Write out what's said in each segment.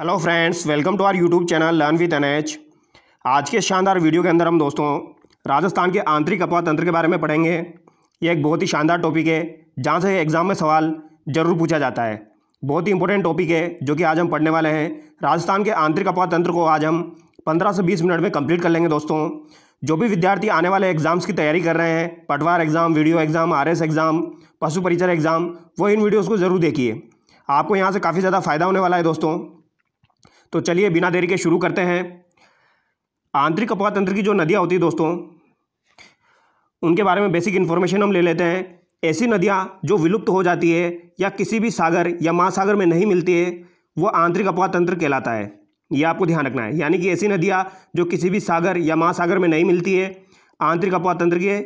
hello friends welcome to our YouTube channel learn with N H आज के शानदार video के अंदर हम दोस्तों राजस्थान के आंतरिक अपवा तंत्र के बारे में पढ़ेंगे ये एक बहुत ही शानदार टॉपिक है जहाँ से एग्ज़ाम में सवाल जरूर पूछा जाता है बहुत ही इंपॉर्टेंट टॉपिक है जो कि आज हम पढ़ने वाले हैं राजस्थान के आंतरिक अपवाद तंत्र को आज हम पंद्रह से बीस मिनट में कम्प्लीट कर लेंगे दोस्तों जो भी विद्यार्थी आने वाले एग्ज़ाम्स की तैयारी कर रहे हैं पटवार exam VDO exam or exam पशु परिचर एग्ज़ाम वो इन वीडियोज़ को ज़रूर देखिए आपको यहाँ से काफ़ी ज़्यादा फ़ायदा होने वाला है दोस्तों तो चलिए बिना देरी के शुरू करते हैं आंतरिक अपवातंत्र की जो नदियाँ होती है दोस्तों उनके बारे में बेसिक इन्फॉर्मेशन हम ले लेते हैं ऐसी नदियाँ जो विलुप्त हो जाती है या किसी भी सागर या महासागर में नहीं मिलती है वो आंतरिक तंत्र कहलाता है ये आपको ध्यान रखना है यानी कि ऐसी नदियाँ जो किसी भी सागर या महासागर में नहीं मिलती है आंतरिक तंत्र के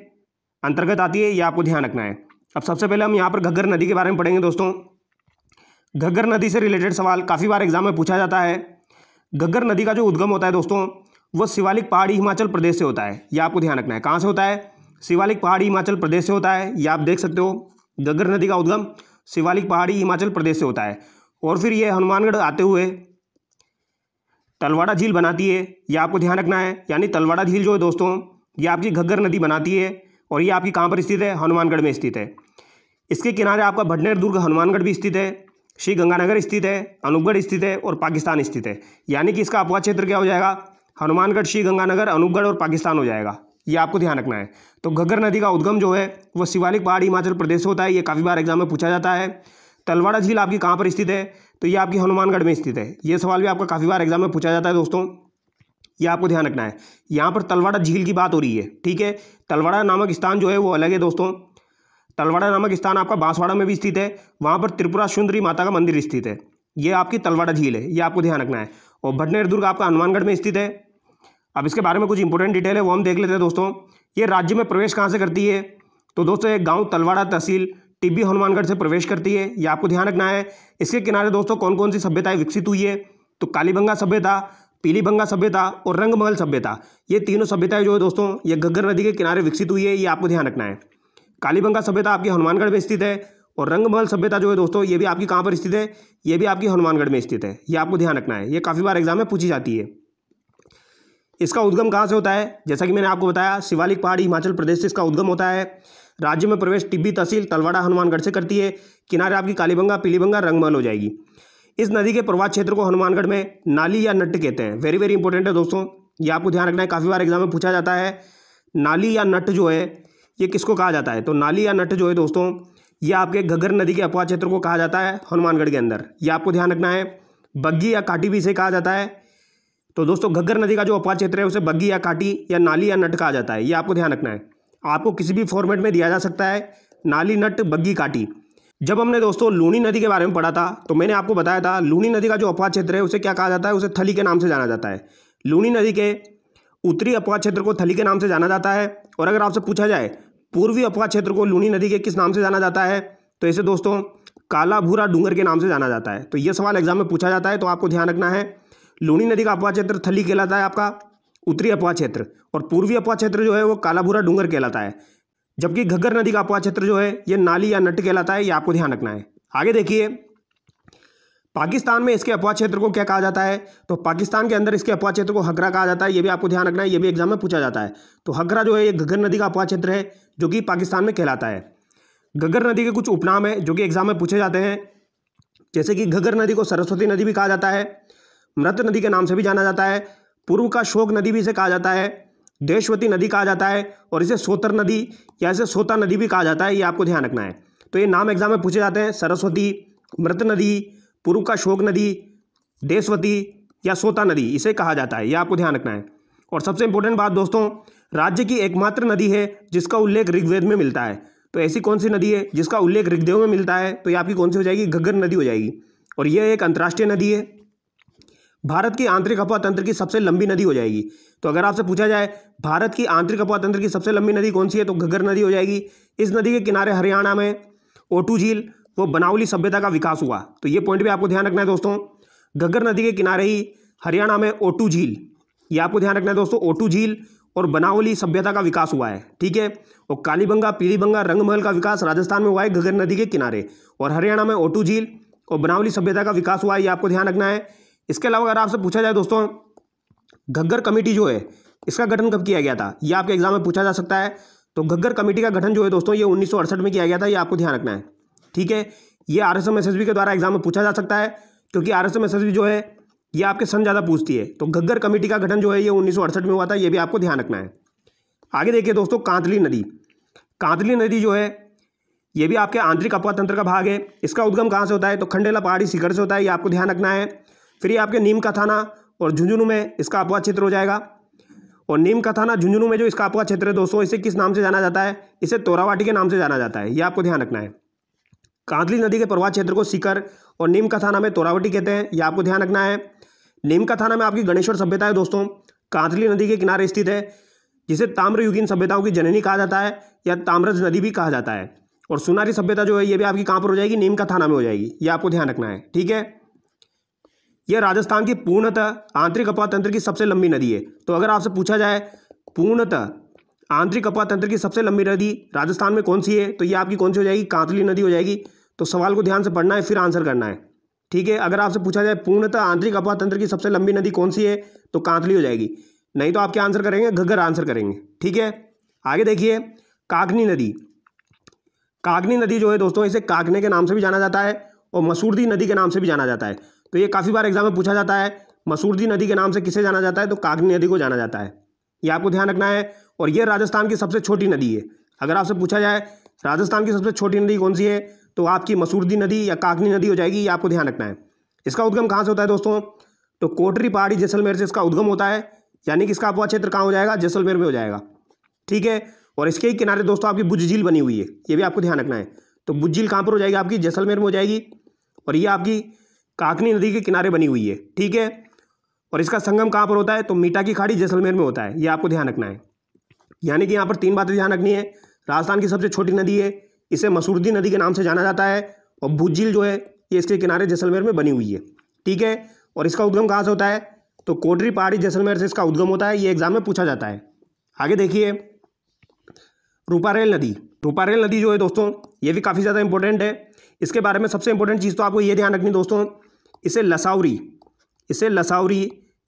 अंतर्गत आती है यह आपको ध्यान रखना है अब सबसे पहले हम यहाँ पर घग्गर नदी के बारे में पढ़ेंगे दोस्तों घग्गर नदी से रिलेटेड सवाल काफ़ी बार एग्जाम में पूछा जाता है गग्गर नदी का जो उद्गम होता है दोस्तों वो शिवालिक पहाड़ी हिमाचल प्रदेश से होता है यह आपको ध्यान रखना है कहाँ से होता है शिवालिक पहाड़ी हिमाचल प्रदेश से होता है यह आप देख सकते हो गग्गर नदी का उद्गम शिवालिक पहाड़ी हिमाचल प्रदेश से होता है और फिर ये हनुमानगढ़ आते हुए तलवाड़ा झील बनाती है यह आपको ध्यान रखना है यानी तलवाड़ा झील जो है दोस्तों ये आपकी घग्गर नदी बनाती है और ये आपकी कहाँ पर स्थित है हनुमानगढ़ में स्थित है इसके किनारे आपका भटनेर दुर्ग हनुमानगढ़ भी स्थित है श्री गंगानगर स्थित है अनूपगढ़ स्थित है और पाकिस्तान स्थित है यानी कि इसका अपवाद क्षेत्र क्या हो जाएगा हनुमानगढ़ श्री गंगानगर अनूपगढ़ और पाकिस्तान हो जाएगा ये आपको ध्यान रखना है तो घग्गर नदी का उद्गम जो है वो शिवालिक पहाड़ हिमाचल प्रदेश होता है ये काफ़ी बार एग्जाम में पूछा जाता है तलवाड़ा झील आपकी कहाँ पर स्थित है तो ये आपकी हनुमानगढ़ में स्थित है ये सवाल भी आपका काफ़ी बार एग्जाम में पूछा जाता है दोस्तों ये आपको ध्यान रखना है यहाँ पर तलवाड़ा झील की बात हो रही है ठीक है तलवाड़ा नामक स्थान जो है वो अलग है दोस्तों तलवाड़ा नामक स्थान आपका बांसवाड़ा में भी स्थित है वहाँ पर त्रिपुरा सुंदरी माता का मंदिर स्थित है ये आपकी तलवाड़ा झील है ये आपको ध्यान रखना है और भटनेर दुर्ग आपका हनुमानगढ़ में स्थित है अब इसके बारे में कुछ इंपॉर्टेंट डिटेल है वो हम देख लेते हैं दोस्तों ये राज्य में प्रवेश कहाँ से करती है तो दोस्तों एक गाँव तलवाड़ा तहसील टिब्बी हनुमानगढ़ से प्रवेश करती है ये आपको ध्यान रखना है इसके किनारे दोस्तों कौन कौन सी सभ्यताएँ विकसित हुई है तो कालीबंगा सभ्यता पीलीबंगा सभ्यता और रंगमहल सभ्यता ये तीनों सभ्यताएं जो है दोस्तों ये घग्गर नदी के किनारे विकसित हुई है ये आपको ध्यान रखना है कालीबंगा सभ्यता आपकी हनुमानगढ़ में स्थित है और रंगमहल सभ्यता जो है दोस्तों ये भी आपकी कहाँ पर स्थित है ये भी आपकी हनुमानगढ़ में स्थित है ये आपको ध्यान रखना है ये काफ़ी बार एग्जाम में पूछी जाती है इसका उद्गम कहाँ से होता है जैसा कि मैंने आपको बताया शिवालिक पहाड़ी हिमाचल प्रदेश से इसका उद्गम होता है राज्य में प्रवेश टिब्बी तहसील तलवाड़ा हनुमानगढ़ से करती है किनारे आपकी कालीबंगा पीलीबंगा रंगमहल हो जाएगी इस नदी के प्रवाह क्षेत्र को हनुमानगढ़ में नाली या नट कहते हैं वेरी वेरी इंपॉर्टेंट है दोस्तों ये आपको ध्यान रखना है काफ़ी बार एग्जाम में पूछा जाता है नाली या नट जो है ये किसको कहा जाता है तो नाली या नट जो है दोस्तों ये आपके घग्गर नदी के अपवा क्षेत्र को कहा जाता है हनुमानगढ़ के अंदर ये आपको ध्यान रखना है बग्गी या काटी भी इसे कहा जाता है तो दोस्तों घग्गर नदी का जो अपवा क्षेत्र है उसे बग्गी या काटी या नाली या नट कहा जाता है ये आपको ध्यान रखना है आपको किसी भी फॉर्मेट में दिया जा सकता है नाली नट बग्गी काटी जब हमने दोस्तों लूणी नदी के बारे में पढ़ा था तो मैंने आपको बताया था लूणी नदी का जो अपवा क्षेत्र है उसे क्या कहा जाता है उसे थली के नाम से जाना जाता है लूणी नदी के उत्तरी अपवा क्षेत्र को थली के नाम से जाना जाता है और अगर आपसे पूछा जाए पूर्वी अपवा क्षेत्र को लूनी नदी के किस नाम से जाना जाता है तो ऐसे दोस्तों काला भूरा डूंगर के नाम से जाना जाता है तो यह सवाल एग्जाम में पूछा जाता है तो आपको ध्यान रखना है लूनी नदी का अपवा क्षेत्र थली कहलाता है आपका उत्तरी अपवा क्षेत्र और पूर्वी अपवा क्षेत्र जो है वो काला भूरा डूंगर कहलाता है जबकि घग्गर नदी का अपवा क्षेत्र जो है ये नाली या नट कहलाता है ये आपको ध्यान रखना है आगे देखिए पाकिस्तान में इसके अपवाद क्षेत्र को क्या कहा जाता है तो पाकिस्तान के अंदर इसके अपवा क्षेत्र को हगरा कहा जाता है ये भी आपको ध्यान रखना है ये भी एग्जाम में पूछा जाता है तो हगरा जो है ये गगन नदी का अपवा क्षेत्र है जो कि पाकिस्तान में कहलाता है गगर नदी के कुछ उपनाम है जो कि एग्जाम में पूछे जाते हैं जैसे कि घगर नदी को सरस्वती नदी भी कहा जाता है मृत नदी के नाम से भी जाना जाता है पूर्व का शोक नदी भी इसे कहा जाता है देशवती नदी कहा जाता है और इसे सोतर नदी या इसे सोता नदी भी कहा जाता है ये आपको ध्यान रखना है तो ये नाम एग्जाम में पूछे जाते हैं सरस्वती मृत नदी पूर्व का शोक नदी देशवती या सोता नदी इसे कहा जाता है यह आपको ध्यान रखना है और सबसे इंपॉर्टेंट बात दोस्तों राज्य की एकमात्र नदी है जिसका उल्लेख ऋग्वेद में मिलता है तो ऐसी कौन सी नदी है जिसका उल्लेख ऋग्देव में मिलता है तो ये आपकी कौन सी हो जाएगी घग्गर नदी हो जाएगी और यह एक अंतर्राष्ट्रीय नदी है भारत की आंतरिक अपवा तंत्र की सबसे लंबी नदी हो जाएगी तो अगर आपसे पूछा जाए भारत की आंतरिक अपवा तंत्र की सबसे लंबी नदी कौन सी है तो घग्गर नदी हो जाएगी इस नदी के किनारे हरियाणा में ओटू झील तो बनावली सभ्यता का विकास हुआ तो ये पॉइंट भी आपको ध्यान रखना है दोस्तों घग्गर नदी के किनारे ही हरियाणा में ओटू झील ये आपको ध्यान रखना है दोस्तों ओटू झील और बनावली सभ्यता का विकास हुआ है ठीक है और कालीबंगा पीलीबंगा रंगमहल का विकास राजस्थान में हुआ है घग्गर नदी के किनारे और हरियाणा में ओटू झील और बनावली सभ्यता का विकास हुआ है ये आपको ध्यान रखना है इसके अलावा अगर आपसे पूछा जाए दोस्तों घग्गर कमेटी जो है इसका गठन कब किया गया था ये आपके एग्जाम में पूछा जा सकता है तो घग्गर कमेटी का गठन जो है दोस्तों ये उन्नीस में किया गया था ये आपको ध्यान रखना है ठीक है ये आर एस एम एस के द्वारा एग्जाम में पूछा जा सकता है क्योंकि आर एस एम एस जो है ये आपके सन ज़्यादा पूछती है तो घग्गर कमेटी का गठन जो है ये उन्नीस में हुआ था ये भी आपको ध्यान रखना है आगे देखिए दोस्तों कांतली नदी कांतली नदी जो है ये भी आपके आंतरिक अपवाद तंत्र का भाग है इसका उद्गम कहाँ से होता है तो खंडेला पहाड़ी शिखर से होता है ये आपको ध्यान रखना है फिर ये आपके नीम का थाना और झुंझुनू में इसका अपवाद क्षेत्र हो जाएगा और नीम का थाना झुंझुनू में जो इसका अपवाद क्षेत्र है दोस्तों इसे किस नाम से जाना जाता है इसे तोरावाटी के नाम से जाना जाता है ये आपको ध्यान रखना है कांदली नदी के प्रवाह क्षेत्र को सीकर और नीम का थाना में तोरावटी कहते हैं यह आपको ध्यान रखना है नीम का थाना में आपकी गणेश्वर सभ्यता है दोस्तों कांतली नदी के किनारे स्थित है जिसे ताम्रयुगीन सभ्यताओं की जननी कहा जाता है या ताम्रज नदी भी कहा जाता है और सुनारी सभ्यता जो है ये भी आपकी कहाँ पर हो जाएगी नीम का थाना में हो जाएगी ये आपको ध्यान रखना है ठीक है यह राजस्थान की पूर्णतः आंतरिक अपवाह तंत्र की सबसे लंबी नदी है तो अगर आपसे पूछा जाए पूर्णतः आंतरिक अपवाह तंत्र की सबसे लंबी नदी राजस्थान में कौन सी है तो ये आपकी कौन सी हो जाएगी कांतली नदी हो जाएगी तो सवाल को ध्यान से पढ़ना है फिर आंसर करना है ठीक है अगर आपसे पूछा जाए पूर्णतः आंतरिक अपातंत्र तंत्र की सबसे लंबी नदी कौन सी है तो कांतली हो जाएगी नहीं तो आप क्या आंसर करेंगे घग्गर आंसर करेंगे ठीक है आगे देखिए कागनी नदी कागनी नदी जो है दोस्तों इसे काकने के नाम से भी जाना जाता है और मसूरदी नदी के नाम से भी जाना जाता है तो ये काफ़ी बार एग्जाम में पूछा जाता है मसूरदी नदी के नाम से किसे जाना जाता है तो कागनी नदी को जाना जाता है ये आपको ध्यान रखना है और ये राजस्थान की सबसे छोटी नदी है अगर आपसे पूछा जाए राजस्थान की सबसे छोटी नदी कौन सी है तो आपकी मसूरदी नदी या कागनी नदी हो जाएगी ये आपको ध्यान रखना है इसका उद्गम कहाँ से होता है दोस्तों तो कोटरी पहाड़ी जैसलमेर से इसका उद्गम होता है यानी कि इसका अपवा क्षेत्र कहाँ हो जाएगा जैसलमेर में हो जाएगा ठीक है और इसके ही किनारे दोस्तों आपकी बुज झील बनी हुई है ये भी आपको ध्यान रखना है तो बुज झील कहाँ पर हो जाएगी आपकी जैसलमेर में हो जाएगी और ये आपकी काकनी नदी के किनारे बनी हुई है ठीक है और इसका संगम कहाँ पर होता है तो मीटा की खाड़ी जैसलमेर में होता है ये आपको ध्यान रखना है यानी कि यहाँ पर तीन बातें ध्यान रखनी है राजस्थान की सबसे छोटी नदी है इसे मसूरदी नदी के नाम से जाना जाता है और भुज झील जो है ये इसके किनारे जैसलमेर में बनी हुई है ठीक है और इसका उद्गम कहाँ से होता है तो कोटरी पहाड़ी जैसलमेर से इसका उद्गम होता है ये एग्जाम में पूछा जाता है आगे देखिए रूपारेल नदी रूपारेल नदी जो है दोस्तों ये भी काफ़ी ज़्यादा इंपॉर्टेंट है इसके बारे में सबसे इंपॉर्टेंट चीज़ तो आपको ये ध्यान रखनी दोस्तों इसे लसावरी इसे लसावरी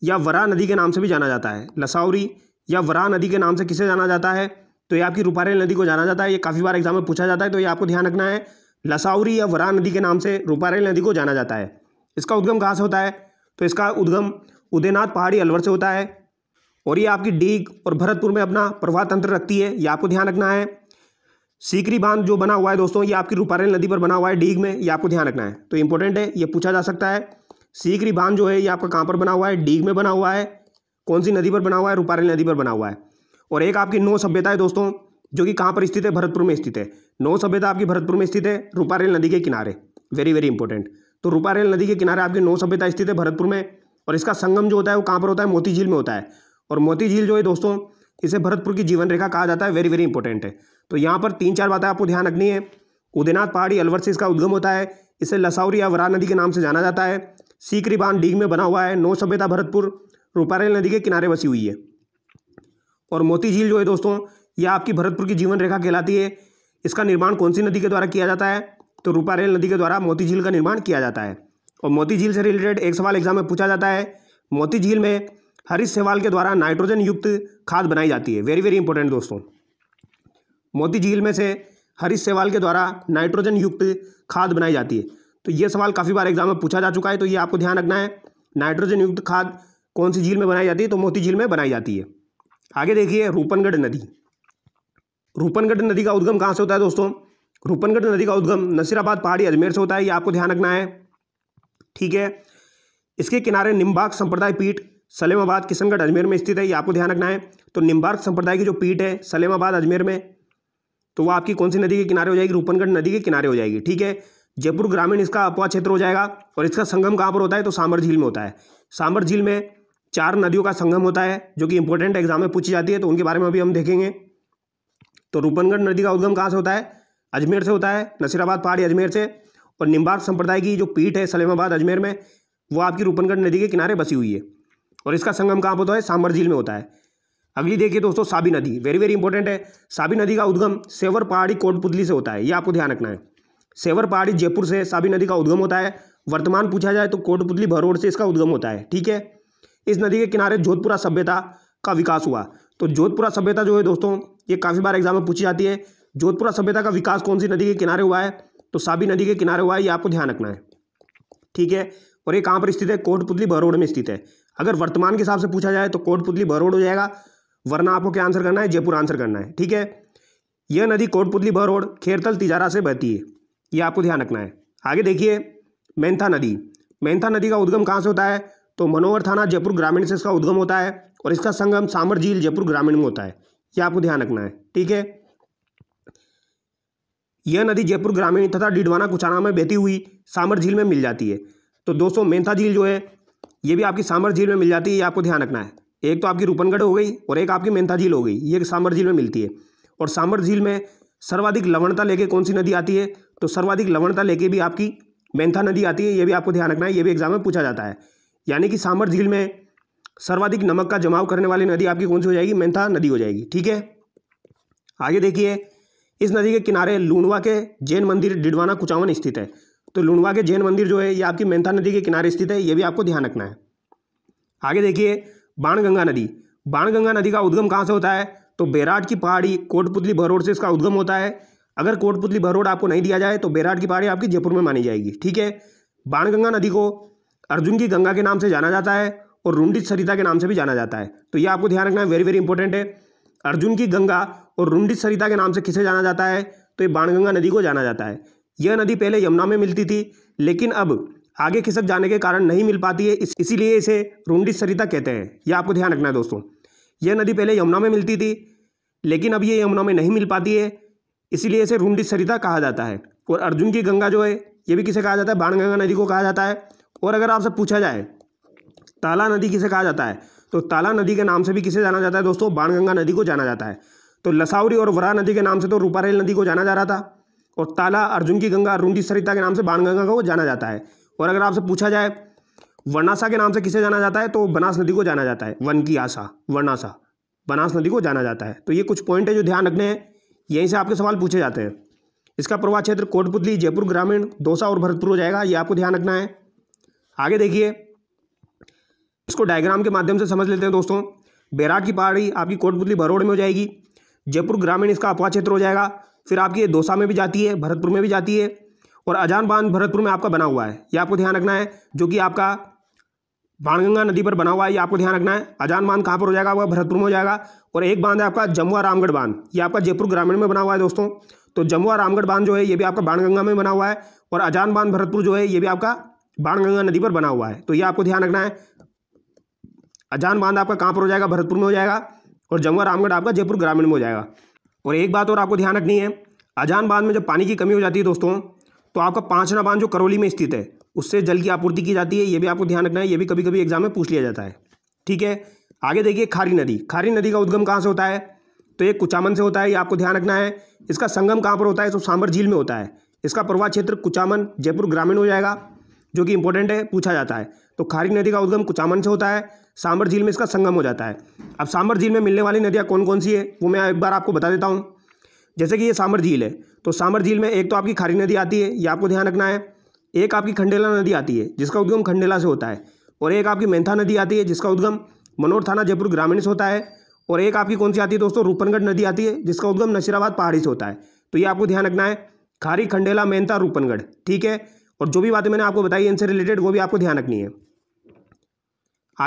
या वरा नदी के नाम से भी जाना जाता है लसावरी या वरा नदी के नाम से किसे जाना जाता है तो ये आपकी रूपारेल नदी को जाना जाता है ये काफ़ी बार एग्जाम में पूछा जाता है तो ये आपको ध्यान रखना है लसाउरी या वरा नदी के नाम से रूपारेल नदी को जाना जाता है इसका उद्गम कहाँ से होता है तो इसका उद्गम उदयनाथ पहाड़ी अलवर से होता है और ये आपकी डीग और भरतपुर में अपना प्रवाह तंत्र रखती है ये आपको ध्यान रखना है सीकरी बांध जो बना हुआ है दोस्तों ये आपकी रूपारेल नदी पर बना हुआ है डीग में ये आपको ध्यान रखना है तो इंपॉर्टेंट है ये पूछा जा सकता है सीकरी बांध जो है ये आपका कहाँ पर बना हुआ है डीग में बना हुआ है कौन सी नदी पर बना हुआ है रूपारेल नदी पर बना हुआ है और एक आपकी नौ सभ्यता है दोस्तों जो कि कहाँ पर स्थित है भरतपुर में स्थित है नौ सभ्यता आपकी भरतपुर में स्थित है रूपारेल नदी के किनारे वेरी वेरी इंपॉर्टेंट तो रूपारेल नदी के किनारे आपकी नौ सभ्यता स्थित है भरतपुर में और इसका संगम जो होता है वो कहाँ पर होता है मोती झील में होता है और मोती झील जो है दोस्तों इसे भरतपुर की जीवन रेखा कहा जाता है वेरी वेरी इंपॉर्टेंट है तो यहाँ पर तीन चार बातें आपको ध्यान रखनी है उदयनाथ पहाड़ी अलवर से इसका उद्गम होता है इसे लसौरी या वरा नदी के नाम से जाना जाता है सीकरी बांध डीग में बना हुआ है नौ सभ्यता भरतपुर रूपारेल नदी के किनारे बसी हुई है और मोती झील जो है दोस्तों यह आपकी भरतपुर की जीवन रेखा कहलाती है इसका निर्माण कौन सी नदी के द्वारा किया जाता है तो रूपारेल नदी के द्वारा मोती झील का निर्माण किया जाता है और मोती झील से रिलेटेड एक सवाल एग्जाम में पूछा जाता है मोती झील में हरीश सेवाल के द्वारा नाइट्रोजन युक्त खाद बनाई जाती है वेरी वेरी इंपॉर्टेंट दोस्तों मोती झील में से हरीश सेवाल के द्वारा नाइट्रोजन युक्त खाद बनाई जाती है तो ये सवाल काफ़ी बार एग्जाम में पूछा जा चुका है तो ये आपको ध्यान रखना है नाइट्रोजन युक्त खाद कौन सी झील में बनाई जाती है तो मोती झील में बनाई जाती है आगे देखिए रूपनगढ़ नदी रूपनगढ़ नदी का उद्गम कहाँ से होता है दोस्तों रूपनगढ़ नदी का उद्गम नसीराबाद पहाड़ी अजमेर से होता है ये आपको ध्यान रखना है ठीक है इसके किनारे निम्बाग संप्रदाय पीठ सलेमाबाद किशनगढ़ अजमेर में स्थित है ये आपको ध्यान रखना है तो निम्बाक संप्रदाय की जो पीठ है सलेमाबाद अजमेर में तो वह आपकी कौन सी नदी के किनारे हो जाएगी रूपनगढ़ नदी के किनारे हो जाएगी ठीक है जयपुर ग्रामीण इसका अपवा क्षेत्र हो जाएगा और इसका संगम कहाँ पर होता है तो सांबर झील में होता है सांबर झील में चार नदियों का संगम होता है जो कि इंपॉर्टेंट एग्जाम में पूछी जाती है तो उनके बारे में अभी हम देखेंगे तो रूपनगढ़ नदी का उद्गम कहाँ से होता है अजमेर से होता है नसीराबाद पहाड़ी अजमेर से और निम्बार्क संप्रदाय की जो पीठ है सलेमाबाद अजमेर में वो आपकी रूपनगढ़ नदी के किनारे बसी हुई है और इसका संगम कहाँ होता है सांबर झील में होता है अगली देखिए दोस्तों साबी नदी वेरी वेरी इंपॉर्टेंट है साबी नदी का उद्गम सेवर पहाड़ी कोटपुतली से होता है ये आपको ध्यान रखना है सेवर पहाड़ी जयपुर से साबी नदी का उद्गम होता है वर्तमान पूछा जाए तो कोटपुतली भरोड़ से इसका उद्गम होता है ठीक है इस नदी के किनारे जोधपुरा सभ्यता का विकास हुआ तो जोधपुरा सभ्यता जो है दोस्तों ये काफ़ी बार एग्जाम में पूछी जाती है जोधपुरा सभ्यता का विकास कौन सी नदी के किनारे हुआ है तो साबी नदी के किनारे हुआ है ये आपको ध्यान रखना है ठीक है और ये कहाँ पर स्थित है कोटपुतली भरोड़ में स्थित है अगर वर्तमान के हिसाब से पूछा जाए तो कोटपुतली भरोड़ हो जाएगा वरना आपको क्या आंसर करना है जयपुर आंसर करना है ठीक है यह नदी कोटपुतली भरोड़ खेरतल तिजारा से बहती है यह आपको ध्यान रखना है आगे देखिए मैंथा नदी मैंथा नदी का उद्गम कहाँ से होता है तो मनोहर थाना जयपुर ग्रामीण से इसका उद्गम होता है और इसका संगम सामर झील जयपुर ग्रामीण में होता है यह आपको ध्यान रखना है ठीक है यह नदी जयपुर ग्रामीण तथा डिडवाना कुचाना में बहती हुई सामर झील में मिल जाती है तो दोस्तों मेंथा झील जो है ये भी आपकी सामर झील में मिल जाती है ये आपको ध्यान रखना है एक तो आपकी रूपनगढ़ हो गई और एक आपकी मेंथा झील हो गई ये सामर झील में मिलती है और सामर झील में सर्वाधिक लवणता लेके कौन सी नदी आती है तो सर्वाधिक लवणता लेके भी आपकी मेंथा नदी आती है ये भी आपको ध्यान रखना है ये भी एग्जाम में पूछा जाता है यानी कि सांबर झील में सर्वाधिक नमक का जमाव करने वाली नदी आपकी कौन सी हो जाएगी मेंथा नदी हो जाएगी ठीक है आगे देखिए इस नदी के किनारे लूणवा के जैन मंदिर डिडवाना कुचावन स्थित है तो लूणवा के जैन मंदिर जो है ये आपकी मेंथा नदी के किनारे स्थित है ये भी आपको ध्यान रखना है आगे देखिए बाणगंगा नदी बाणगंगा नदी का उद्गम कहाँ से होता है तो बेराट की पहाड़ी कोटपुतली भरोड से इसका उद्गम होता है अगर कोटपुतली भरोड आपको नहीं दिया जाए तो बेराट की पहाड़ी आपकी जयपुर में मानी जाएगी ठीक है बाणगंगा नदी को अर्जुन की गंगा के नाम से जाना जाता है और रुंडित सरिता के नाम से भी जाना जाता है तो ये आपको ध्यान रखना है वेरी वेरी इंपॉर्टेंट है अर्जुन की गंगा और रुंडित सरिता के नाम से किसे जाना जाता है तो ये बाणगंगा नदी को जाना जाता है यह नदी पहले यमुना में मिलती थी लेकिन अब आगे खिसक जाने के कारण नहीं मिल पाती है इस, इसीलिए इसे रुंडित सरिता कहते हैं यह आपको ध्यान रखना है दोस्तों यह नदी पहले यमुना में मिलती थी लेकिन अब ये यमुना में नहीं मिल पाती है इसीलिए इसे रुंडित सरिता कहा जाता है और अर्जुन की गंगा जो है ये भी किसे कहा जाता है बाणगंगा नदी को कहा जाता है और अगर आपसे पूछा जाए ताला नदी किसे कहा जाता है तो ताला नदी के नाम से भी किसे जाना जाता है दोस्तों बाणगंगा नदी को जाना जाता है तो लसावरी और वरा नदी के नाम से तो रूपारेल नदी को जाना जा रहा था और ताला अर्जुन की गंगा रूंडी सरिता के नाम से बाणगंगा को जाना जाता है और अगर आपसे पूछा जाए वर्णासा के नाम से किसे जाना जाता है तो बनास नदी को जाना जाता है वन की आशा वर्णासा बनास नदी को जाना जाता है तो ये कुछ पॉइंट है जो ध्यान रखने हैं यहीं से आपके सवाल पूछे जाते हैं इसका प्रवाह क्षेत्र कोटपुतली जयपुर ग्रामीण दौसा और भरतपुर हो जाएगा ये आपको ध्यान रखना है आगे देखिए इसको डायग्राम के माध्यम से समझ लेते हैं दोस्तों बैराट की पहाड़ी आपकी कोटपुतली भरोड़ में हो जाएगी जयपुर ग्रामीण इसका अपवा क्षेत्र हो जाएगा फिर आपकी दौसा में भी जाती है भरतपुर में भी जाती है और अजान बांध भरतपुर में आपका बना हुआ है ये आपको ध्यान रखना है जो कि आपका बाणगंगा नदी पर बना हुआ है ये आपको ध्यान रखना है अजान बांध कहाँ पर हो जाएगा वह भरतपुर में हो जाएगा और एक बांध है आपका जमुआ रामगढ़ बांध ये आपका जयपुर ग्रामीण में बना हुआ है दोस्तों तो जमुआ रामगढ़ बांध जो है ये भी आपका बाणगंगा में बना हुआ है और अजान बांध भरतपुर जो है ये भी आपका बाणगंगा नदी पर बना हुआ है तो ये आपको ध्यान रखना है अजान बांध आपका कहाँ पर हो जाएगा भरतपुर में हो जाएगा और जमुआ रामगढ़ आपका जयपुर ग्रामीण में हो जाएगा और एक बात और आपको ध्यान रखनी है अजान बांध में जब पानी की कमी हो जाती है दोस्तों तो आपका पांचना बांध जो करौली में स्थित है उससे जल की आपूर्ति की जाती है ये भी आपको ध्यान रखना है ये भी कभी कभी एग्जाम में पूछ लिया जाता है ठीक है आगे देखिए खारी नदी खारी नदी का उद्गम कहाँ से होता है तो ये कुचामन से होता है ये आपको ध्यान रखना है इसका संगम कहाँ पर होता है तो सांबर झील में होता है इसका प्रवाह क्षेत्र कुचामन जयपुर ग्रामीण हो जाएगा जो कि इंपॉर्टेंट है पूछा जाता है तो खारिक नदी का उद्गम कुचामन से होता है सांबर झील में इसका संगम हो जाता है अब सांबर झील में मिलने वाली नदियाँ कौन कौन सी है वो मैं एक बार आपको बता देता हूँ जैसे कि ये सांबर झील है तो सांबर झील में एक तो आपकी खारी नदी आती है ये आपको ध्यान रखना है एक आपकी खंडेला नदी आती है जिसका उद्गम खंडेला से होता है और एक आपकी मेंथा नदी आती है जिसका उद्गम मनोर थाना जयपुर ग्रामीण से होता है और एक आपकी कौन सी आती है दोस्तों रूपनगढ़ नदी आती है जिसका उद्गम नशीराबाद पहाड़ी से होता है तो ये आपको ध्यान रखना है खारी खंडेला मेंथा रूपनगढ़ ठीक है और जो भी बातें मैंने आपको बताई इनसे रिलेटेड वो भी आपको ध्यान रखनी है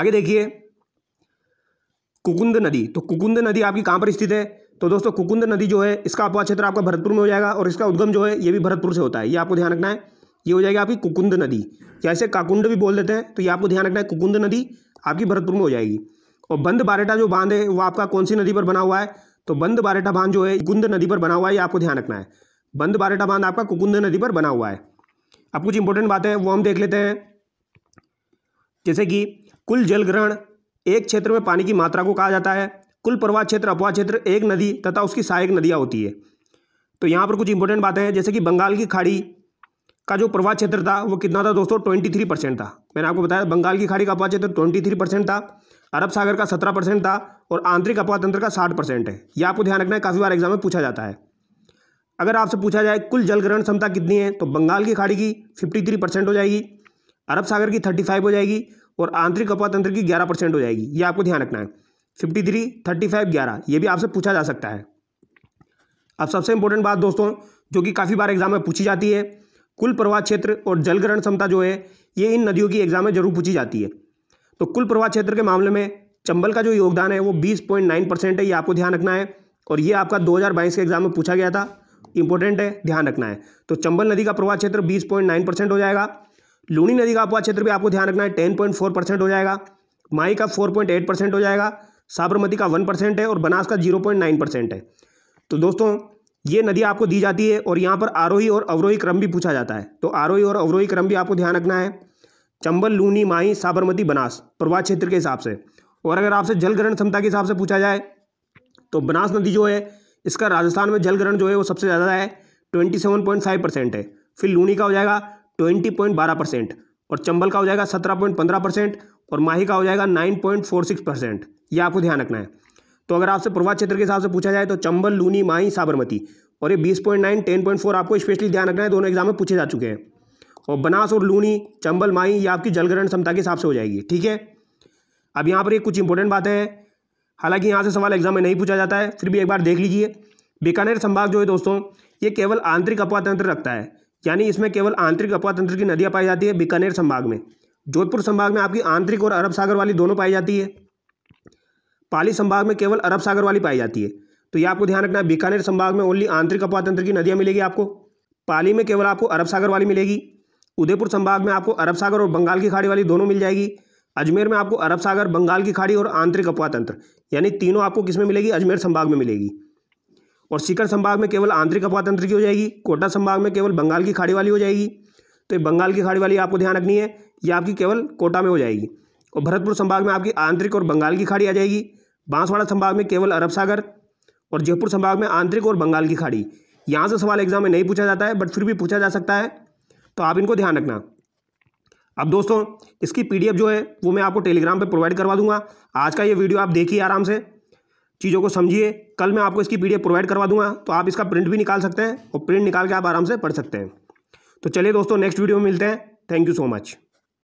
आगे देखिए कुकुंद नदी तो कुकुंद नदी आपकी कहाँ पर स्थित है तो दोस्तों कुकुंद नदी जो है इसका अपवाद क्षेत्र आपका भरतपुर में हो जाएगा और इसका उद्गम जो है ये भी भरतपुर से होता है ये आपको ध्यान रखना है ये हो जाएगी आपकी कुकुंद नदी या इसे काकुंड भी बोल देते हैं तो ये आपको ध्यान रखना है कुकुंद नदी आपकी भरतपुर में हो जाएगी और बंद बारेटा जो बांध है वो आपका कौन सी नदी पर बना हुआ है तो बंद बारेटा बांध जो है कुकुंद नदी पर बना हुआ है ये आपको ध्यान रखना है बंद बारेटा बांध आपका कुकुंद नदी पर बना हुआ है अब कुछ इंपॉर्टेंट बातें हैं वो हम देख लेते हैं जैसे कि कुल जल ग्रहण एक क्षेत्र में पानी की मात्रा को कहा जाता है कुल प्रवाह क्षेत्र अपवाह क्षेत्र एक नदी तथा उसकी सहायक नदियाँ होती है तो यहाँ पर कुछ इंपॉर्टेंट बातें हैं जैसे कि बंगाल की खाड़ी का जो प्रवाह क्षेत्र था वो कितना था दोस्तों ट्वेंटी थ्री परसेंट था मैंने आपको बताया बंगाल की खाड़ी का अपवाह क्षेत्र ट्वेंटी थ्री परसेंट था अरब सागर का सत्रह परसेंट था और आंतरिक अपवाह तंत्र का साठ परसेंट है यह आपको ध्यान रखना है काफ़ी बार एग्जाम में पूछा जाता है अगर आपसे पूछा जाए कुल जल ग्रहण क्षमता कितनी है तो बंगाल की खाड़ी की फिफ्टी थ्री परसेंट हो जाएगी अरब सागर की थर्टी फाइव हो जाएगी और आंतरिक अपातंत्र की ग्यारह परसेंट हो जाएगी ये आपको ध्यान रखना है फिफ्टी थ्री थर्टी फाइव ग्यारह ये भी आपसे पूछा जा सकता है अब सबसे इंपॉर्टेंट बात दोस्तों जो कि काफ़ी बार एग्जाम में पूछी जाती है कुल प्रवाह क्षेत्र और जल ग्रहण क्षमता जो है ये इन नदियों की एग्जाम में जरूर पूछी जाती है तो कुल प्रवाह क्षेत्र के मामले में चंबल का जो योगदान है वो नाइन परसेंट है ये आपको ध्यान रखना है और ये आपका बाईस के एग्जाम में पूछा गया था इंपॉर्टेंट है ध्यान रखना है तो चंबल नदी का प्रवाह क्षेत्र 20.9 परसेंट हो जाएगा लूनी नदी का अपवाह क्षेत्र भी आपको ध्यान रखना है 10.4 परसेंट हो जाएगा माई का 4.8 परसेंट हो जाएगा साबरमती का 1 परसेंट है और बनास का 0.9 परसेंट है तो दोस्तों ये नदी आपको दी जाती है और यहाँ पर आरोही और अवरोही क्रम भी पूछा जाता है तो आरोही और अवरोही क्रम भी आपको ध्यान रखना है चंबल लूनी माही साबरमती बनास प्रवाह क्षेत्र के हिसाब से और अगर आपसे जल ग्रहण क्षमता के हिसाब से पूछा जाए तो बनास नदी जो है इसका राजस्थान में जल ग्रहण जो है वो सबसे ज़्यादा है twenty seven point five percent है फिर लूनी का हो जाएगा ट्वेंटी पॉइंट बारह परसेंट और चंबल का हो जाएगा सत्रह पॉइंट पंद्रह परसेंट और माही का हो जाएगा nine point four six percent ये आपको ध्यान रखना है तो अगर आपसे पूर्वा क्षेत्र के हिसाब से पूछा जाए तो चंबल लूनी माही साबरमती और ये बीस point nine ten point four आपको स्पेशली ध्यान रखना है दोनों एग्जाम में पूछे जा चुके हैं और बनास और लूनी चंबल माही ये आपकी जलग्रहण क्षमता के हिसाब से हो जाएगी ठीक है अब यहाँ पर ये कुछ इंपॉर्टेंट बातें हैं हालांकि यहाँ से सवाल एग्जाम में नहीं पूछा जाता है फिर भी एक बार देख लीजिए बीकानेर संभाग जो है दोस्तों ये केवल आंतरिक अपवातंत्र रखता है यानी इसमें केवल आंतरिक अपवातंत्र की नदियाँ पाई जाती है बीकानेर संभाग में जोधपुर संभाग में आपकी आंतरिक और अरब सागर वाली दोनों पाई जाती है पाली संभाग में केवल अरब सागर वाली पाई जाती है तो ये आपको ध्यान रखना है बीकानेर संभाग में ओनली आंतरिक अपवातंत्र की नदियाँ मिलेगी आपको पाली में केवल आपको अरब सागर वाली मिलेगी उदयपुर संभाग में आपको अरब सागर और बंगाल की खाड़ी वाली दोनों मिल जाएगी अजमेर में आपको अरब सागर बंगाल की खाड़ी और आंतरिक अपवा तंत्र यानी तीनों आपको किस में मिलेगी अजमेर संभाग में मिलेगी और शिखर संभाग में केवल आंतरिक अपवा तंत्र की हो जाएगी कोटा संभाग में केवल बंगाल की खाड़ी वाली हो जाएगी तो ये बंगाल की खाड़ी वाली आपको ध्यान रखनी है ये आपकी केवल कोटा में हो जाएगी और भरतपुर संभाग में आपकी आंतरिक और बंगाल की खाड़ी आ जाएगी बांसवाड़ा संभाग में केवल अरब सागर और जयपुर संभाग में आंतरिक और बंगाल की खाड़ी यहाँ से सवाल एग्जाम में नहीं पूछा जाता है बट फिर भी पूछा जा सकता है तो आप इनको ध्यान रखना अब दोस्तों इसकी पी जो है वो मैं आपको टेलीग्राम पर प्रोवाइड करवा दूंगा आज का ये वीडियो आप देखिए आराम से चीज़ों को समझिए कल मैं आपको इसकी पीडीएफ प्रोवाइड करवा दूंगा तो आप इसका प्रिंट भी निकाल सकते हैं और प्रिंट निकाल के आप आराम से पढ़ सकते हैं तो चलिए दोस्तों नेक्स्ट वीडियो में मिलते हैं थैंक यू सो मच